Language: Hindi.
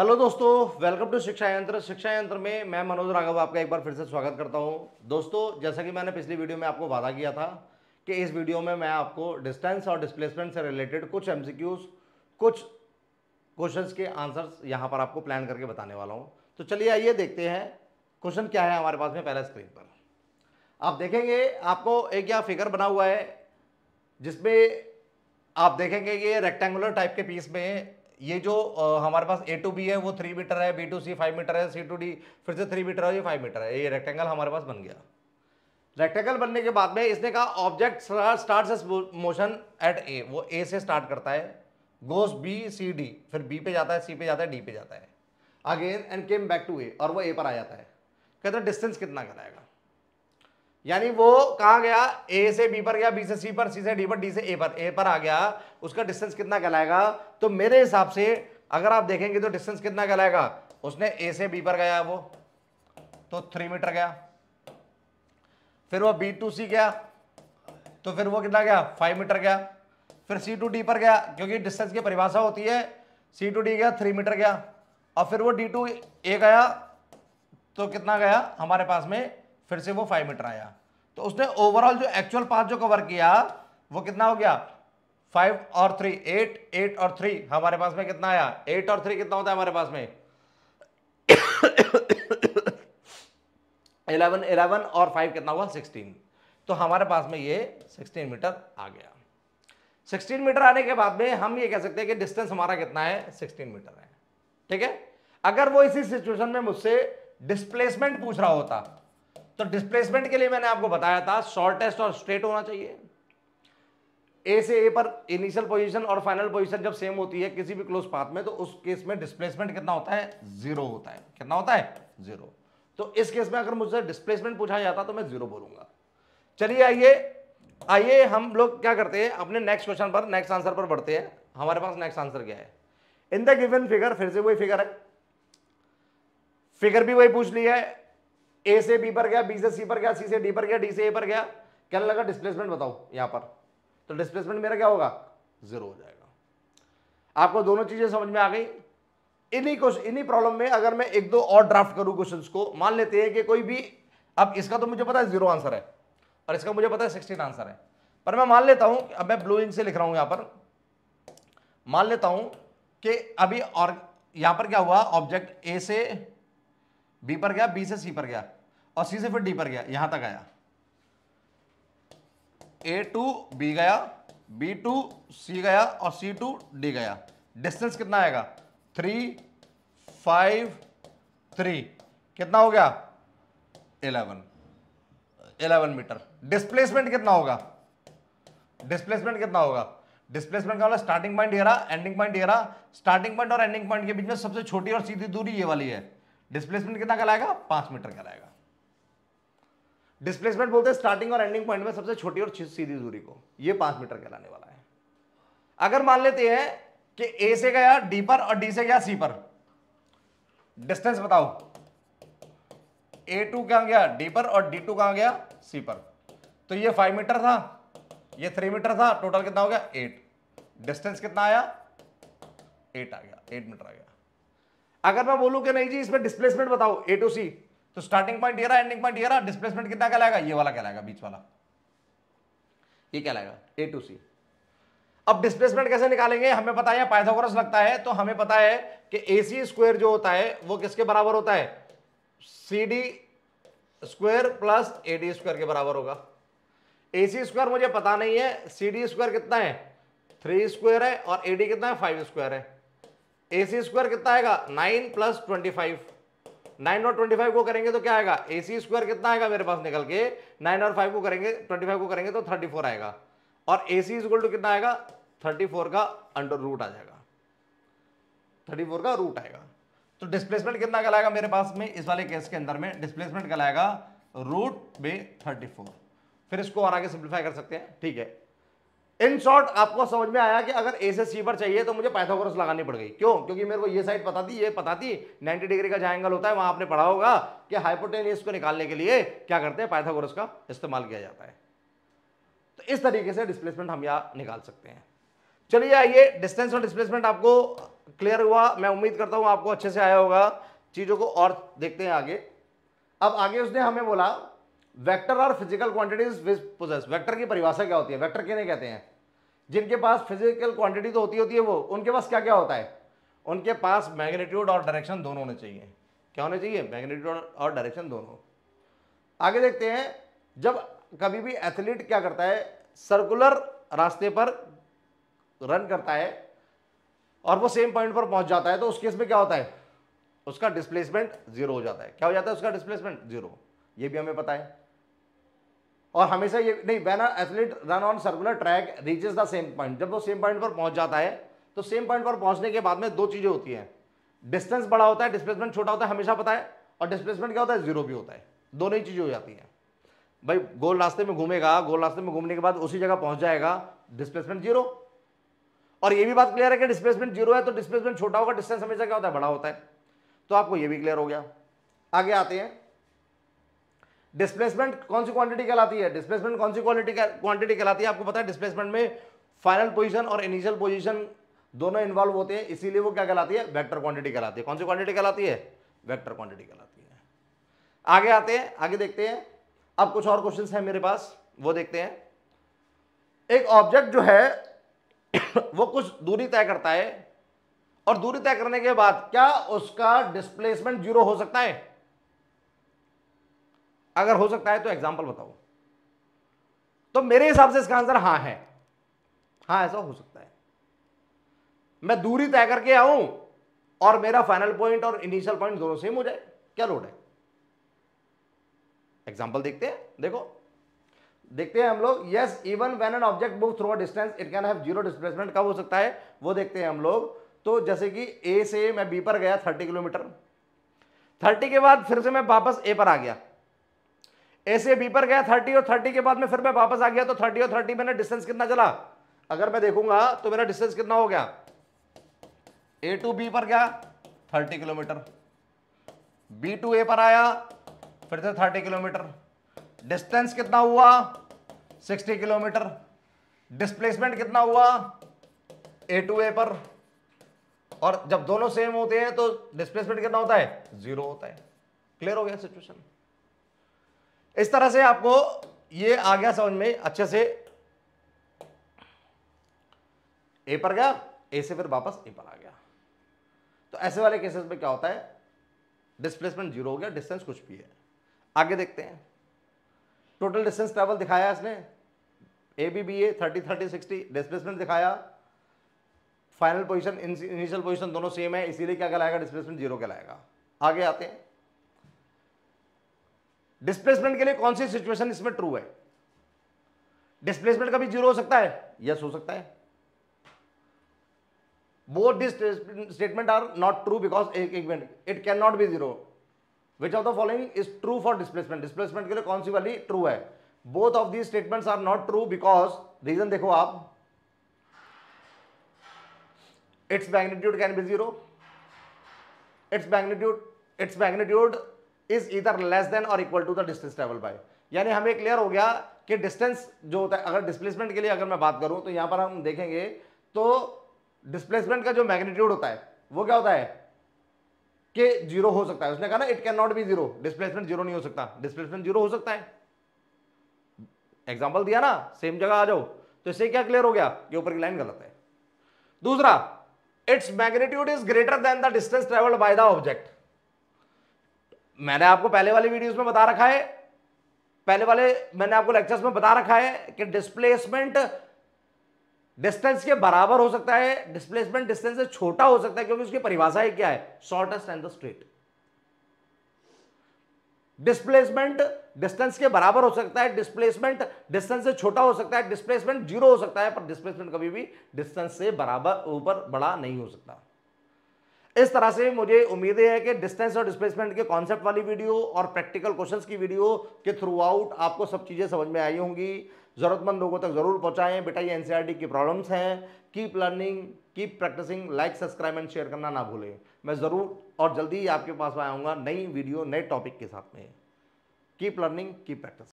हेलो दोस्तों वेलकम टू शिक्षा यंत्र शिक्षा यंत्र में मैं मनोज राघव आपका एक बार फिर से स्वागत करता हूं दोस्तों जैसा कि मैंने पिछली वीडियो में आपको वादा किया था कि इस वीडियो में मैं आपको डिस्टेंस और डिस्प्लेसमेंट से रिलेटेड कुछ एम कुछ क्वेश्चन के आंसर्स यहाँ पर आपको प्लान करके बताने वाला हूँ तो चलिए आइए देखते हैं क्वेश्चन क्या है हमारे पास में पहला स्क्रीन पर आप देखेंगे आपको एक यहाँ फिगर बना हुआ है जिसमें आप देखेंगे कि रेक्टेंगुलर टाइप के पीस में ये जो हमारे पास ए टू बी है वो थ्री मीटर है B to C five meter है सी टू डी फिर से थ्री मीटर है ये फाइव मीटर है ये रेक्टेंगल हमारे पास बन गया रेक्टेंगल बनने के बाद में इसने कहा object start motion at A वो ए से स्टार्ट करता है गोस बी सी डी फिर बी पे जाता है सी पे जाता है डी पे जाता है again and came back to A और वो ए पर आ जाता है कहते हैं डिस्टेंस कितना कराएगा यानी वो कहाँ गया ए से बी पर गया बी से सी पर सी से डी पर डी से ए पर ए पर आ गया उसका डिस्टेंस कितना कहलाएगा तो मेरे हिसाब से अगर आप देखेंगे तो डिस्टेंस कितना कहलाएगा उसने ए से बी पर गया वो तो थ्री मीटर गया फिर वो बी टू सी गया तो फिर वो कितना गया फाइव मीटर गया फिर सी टू डी पर गया क्योंकि डिस्टेंस की परिभाषा होती है सी टू डी गया थ्री मीटर गया और फिर वो डी टू ए गया तो कितना गया हमारे पास में फिर से वो फाइव मीटर आया तो उसने ओवरऑल जो एक्चुअल पाथ जो कवर किया वो कितना हो गया फाइव और थ्री एट एट और थ्री हमारे पास में कितना आया एट और थ्री कितना होता है हमारे पास में इलेवन इलेवन और फाइव कितना हुआ सिक्सटीन तो हमारे पास में ये सिक्सटीन मीटर आ गया सिक्सटीन मीटर आने के बाद में हम ये कह सकते हैं कि डिस्टेंस हमारा कितना है सिक्सटीन मीटर है ठीक है अगर वो इसी सिचुएशन में मुझसे डिस्प्लेसमेंट पूछ रहा होता तो डिस्प्लेसमेंट के लिए मैंने आपको बताया था शॉर्टेस्ट और स्ट्रेट होना चाहिए ए से ए पर इनिशियल पोजीशन और फाइनल पोजीशन जब सेम होती है किसी भी क्लोज पाथ में तो उस केस में डिस्प्लेसमेंट कितना होता है जीरो होता है कितना होता है जीरो तो इस केस में अगर मुझसे डिस्प्लेसमेंट पूछा जाता तो मैं जीरो बोलूंगा चलिए आइए आइए हम लोग क्या करते हैं अपने नेक्स्ट क्वेश्चन पर नेक्स्ट आंसर पर बढ़ते हैं हमारे पास नेक्स्ट आंसर क्या है इन द गिवन फिगर फिर से वही फिगर है फिगर भी वही पूछ ली है ए से बी पर गया बी से सी पर गया सी से डी पर गया डी से ए पर गया क्या लगा डिस्प्लेसमेंट बताओ यहां पर तो डिस्प्लेसमेंट मेरा क्या होगा जीरो हो जाएगा आपको दोनों चीज़ें समझ में आ गई इन्हीं क्वेश्चन इन्हीं प्रॉब्लम में अगर मैं एक दो और ड्राफ्ट करूं क्वेश्चंस को मान लेते हैं कि कोई भी अब इसका तो मुझे पता है जीरो आंसर है और इसका मुझे पता है सिक्सटीन आंसर है पर मैं मान लेता हूं अब मैं ब्लू इंक से लिख रहा हूं यहां पर मान लेता हूं कि अभी और यहां पर क्या हुआ ऑब्जेक्ट ए से बी पर गया बी से सी पर गया और सी से फिर डी पर गया यहां तक आया ए टू बी गया बी टू सी गया और सी टू डी गया डिस्टेंस कितना आएगा थ्री फाइव थ्री कितना हो गया इलेवन इलेवन मीटर डिस्प्लेसमेंट कितना होगा डिस्प्लेसमेंट कितना होगा डिस्प्लेसमेंट का मतलब स्टार्टिंग पॉइंट ये रहा एंडिंग पॉइंट ये रहा स्टार्टिंग पॉइंट और एंडिंग पॉइंट के बीच में सबसे छोटी और सीधी दूरी ये वाली है डिस्प्लेसमेंट कितना कहलाएगा पांच मीटर कहलाएगा डिस्प्लेसमेंट बोलते हैं स्टार्टिंग और एंडिंग पॉइंट में सबसे छोटी और सीधी दूरी को यह पांच मीटर कहलाने वाला है अगर मान लेते हैं कि ए से गया डी पर और डी से गया सी पर डिस्टेंस बताओ ए टू कहां गया डी पर और डी टू कहां गया सी पर तो ये फाइव मीटर था ये थ्री मीटर था टोटल कितना हो गया एट डिस्टेंस कितना आया एट आ गया एट मीटर आ गया अगर मैं बोलूँ कि नहीं जी इसमें डिस्प्लेसमेंट बताओ ए टू सी तो स्टार्टिंग पॉइंट ये रहा एंडिंग पॉइंट ये रहा डिस्प्लेसमेंट कितना कहलाएगा ये वाला कहलाएगा बीच वाला ये कहलाएगा ए टू सी अब डिस्प्लेसमेंट कैसे निकालेंगे हमें पता है पाइथागोरस लगता है तो हमें पता है कि ए सी स्क्वायर जो होता है वो किसके बराबर होता है C D square plus A D square के बराबर होगा ए सी स्क्वायर मुझे पता नहीं है सी डी स्क्वायर कितना है थ्री स्क्वायर है और ए डी कितना है फाइव स्क्वायर है ए सी स्क्वायर कितना आएगा nine plus twenty five nine और ट्वेंटी फाइव को करेंगे तो क्या आएगा ए सी स्क्वायर कितना आएगा मेरे पास निकल के नाइन और फाइव को करेंगे ट्वेंटी फाइव को करेंगे तो थर्टी फोर आएगा और ए सी इजक्वल टू कितना आएगा थर्टी फोर का अंडर रूट आ जाएगा थर्टी फोर का रूट आएगा तो डिस्प्लेसमेंट कितना कहलाएगा मेरे पास में इस वाले केस के अंदर में डिस्प्लेसमेंट कहलाएगा रूट बे थर्टी फोर फिर इसको और आगे सिंप्लीफाई कर सकते हैं ठीक है इन शॉर्ट आपको समझ में आया कि अगर ए से सी पर चाहिए तो मुझे पाइथागोरस लगानी पड़ गई क्यों क्योंकि मेरे को ये साइड पता थी ये पता थी 90 डिग्री का जाएंगल होता है वहां आपने पढ़ा होगा कि हाइपोटेनियस को निकालने के लिए क्या करते हैं पाइथागोरस का इस्तेमाल किया जाता है तो इस तरीके से डिस्प्लेसमेंट हम यहाँ निकाल सकते हैं चलिए आइए डिस्टेंस और डिस्प्लेसमेंट आपको क्लियर हुआ मैं उम्मीद करता हूँ आपको अच्छे से आया होगा चीज़ों को और देखते हैं आगे अब आगे उसने हमें बोला वेक्टर और physical quantities which possess vector की परिभाषा क्या होती है वेक्टर किन्हें कहते हैं जिनके पास फिजिकल क्वांटिटी तो होती होती है वो उनके पास क्या क्या होता है उनके पास मैग्नीट्यूड और डायरेक्शन दोनों होने चाहिए क्या होने चाहिए मैग्नीट्यूड और डायरेक्शन दोनों आगे देखते हैं जब कभी भी एथलीट क्या करता है सर्कुलर रास्ते पर रन करता है और वो सेम पॉइंट पर पहुंच जाता है तो उस केस में क्या होता है उसका डिस्प्लेसमेंट जीरो हो जाता है क्या हो जाता है उसका डिस्प्लेसमेंट जीरो ये भी हमें पता है और हमेशा ये नहीं when athlete run on circular track reaches the same point जब वो सेम पॉइंट पर पहुंच जाता है तो सेम पॉइंट पर पहुंचने के बाद में दो चीज़ें होती हैं डिस्टेंस बड़ा होता है डिस्प्लेसमेंट छोटा होता है हमेशा पता है और डिस्प्लेसमेंट क्या होता है जीरो भी होता है दोनों ही चीज़ें हो जाती हैं भाई गोल रास्ते में घूमेगा गोल रास्ते में घूमने के बाद उसी जगह पहुंच जाएगा डिस्प्लेसमेंट जीरो और ये भी बात क्लियर है कि डिस्प्लेसमेंट जीरो है तो डिस्प्लेसमेंट छोटा होगा डिस्टेंस हमेशा क्या होता है बड़ा होता है तो आपको ये भी क्लियर हो गया आगे आते हैं डिस्प्लेसमेंट कौन सी क्वांटिटी कहलाती है डिस्प्लेसमेंट कौन सी क्वालिटी क्वांटिटी कहलाती है आपको पता है डिस्प्लेसमेंट में फाइनल पोजिशन और इनिशियल पोजिशन दोनों इन्वॉल्व होते हैं इसीलिए वो क्या कहलाती है वैक्टर क्वांटिटी कहलाती है कौन सी क्वांटिटी कहलाती है वैक्टर क्वांटिटी कहलाती है आगे आते हैं आगे देखते हैं अब कुछ और क्वेश्चन हैं मेरे पास वो देखते हैं एक ऑब्जेक्ट जो है वो कुछ दूरी तय करता है और दूरी तय करने के बाद क्या उसका डिस्प्लेसमेंट जीरो हो सकता है अगर हो सकता है तो एग्जाम्पल बताओ तो मेरे हिसाब से इसका आंसर हाँ है हाँ ऐसा हो सकता है मैं दूरी तय करके आऊं और मेरा फाइनल पॉइंट और इनिशियल पॉइंट दोनों सेम हो जाए क्या लोड है एग्जाम्पल देखते हैं देखो देखते हैं हम लोग yes even when an object move through a distance it can have zero displacement कब हो सकता है वो देखते हैं हम लोग तो जैसे कि ए से मैं बी पर गया थर्टी किलोमीटर थर्टी के बाद फिर से मैं वापस ए पर आ गया ऐसे बी पर गया थर्टी और थर्टी के बाद में फिर मैं वापस आ गया तो थर्टी और थर्टी मैंने डिस्टेंस कितना चला अगर मैं देखूंगा तो मेरा डिस्टेंस कितना हो गया ए टू बी पर गया thirty kilometer B to A पर आया फिर से थर्टी किलोमीटर डिस्टेंस कितना हुआ सिक्सटी किलोमीटर डिस्प्लेसमेंट कितना हुआ ए टू ए पर और जब दोनों सेम होते हैं तो डिस्प्लेसमेंट कितना होता है जीरो होता है क्लियर हो गया सिचुएशन इस तरह से आपको ये आ गया समझ में अच्छे से ए पर गया ए से फिर वापस ए पर आ गया तो ऐसे वाले केसेस में क्या होता है डिस्प्लेसमेंट जीरो हो गया डिस्टेंस कुछ भी है आगे देखते हैं टोटल डिस्टेंस ट्रेवल दिखाया इसने A B B A thirty thirty sixty displacement दिखाया फाइनल पोजिशन इनिशियल पोजिशन दोनों सेम है इसीलिए क्या कहलाएगा डिस्प्लेसमेंट जीरो कहलाएगा आगे आते हैं डिस्प्लेसमेंट के लिए कौन सी सिचुएशन इसमें ट्रू है डिस्प्लेसमेंट कभी जीरो हो सकता है यस हो सकता है both this statement are not true because equipment it can not be zero which of the following is true for displacement displacement के लिए कौन सी वाली ट्रू है both of these statement are not true because reason देखो आप its magnitude can be zero its magnitude its magnitude is इधर लेस देन और equal to the distance travel by यानी हमें क्लियर हो गया कि डिस्टेंस जो होता है अगर डिस्प्लेसमेंट के लिए अगर मैं बात करूं तो यहां पर हम देखेंगे तो डिस्प्लेसमेंट का जो मैग्नीट्यूड होता है वो क्या होता है कि जीरो हो सकता है उसने कहा ना it can not be zero displacement zero नहीं हो सकता डिस्प्लेसमेंट जीरो हो सकता है एग्जाम्पल दिया ना सेम जगह आ जाओ तो इससे क्या क्लियर हो गया कि ऊपर की लाइन गलत है दूसरा its magnitude is greater than the distance travelled by the object मैंने आपको पहले वाले वीडियोस में बता रखा है पहले वाले मैंने आपको लेक्चर्स में बता रखा है कि डिस्प्लेसमेंट डिस्टेंस के बराबर हो सकता है डिस्प्लेसमेंट डिस्टेंस से छोटा हो सकता है क्योंकि उसकी परिभाषा ही क्या है shortest and the straight displacement distance के बराबर हो सकता है डिस्प्लेसमेंट डिस्टेंस से छोटा हो सकता है डिस्प्लेसमेंट जीरो हो सकता है पर डिस्प्लेसमेंट कभी भी डिस्टेंस से बराबर ऊपर बड़ा नहीं हो सकता इस तरह से मुझे उम्मीदें हैं कि डिस्टेंस और डिस्प्लेसमेंट के कॉन्सेप्ट वाली वीडियो और प्रैक्टिकल क्वेश्चंस की वीडियो के थ्रू आउट आपको सब चीज़ें समझ में आई होंगी ज़रूरतमंद लोगों तक ज़रूर पहुंचाएं बेटा ये एनसीईआरटी e की प्रॉब्लम्स हैं keep learning keep practising like subscribe and share करना ना भूलें मैं ज़रूर और जल्दी ही आपके पास आऊँगा नई वीडियो नए टॉपिक के साथ में कीप लर्निंग कीप प्रैक्टिस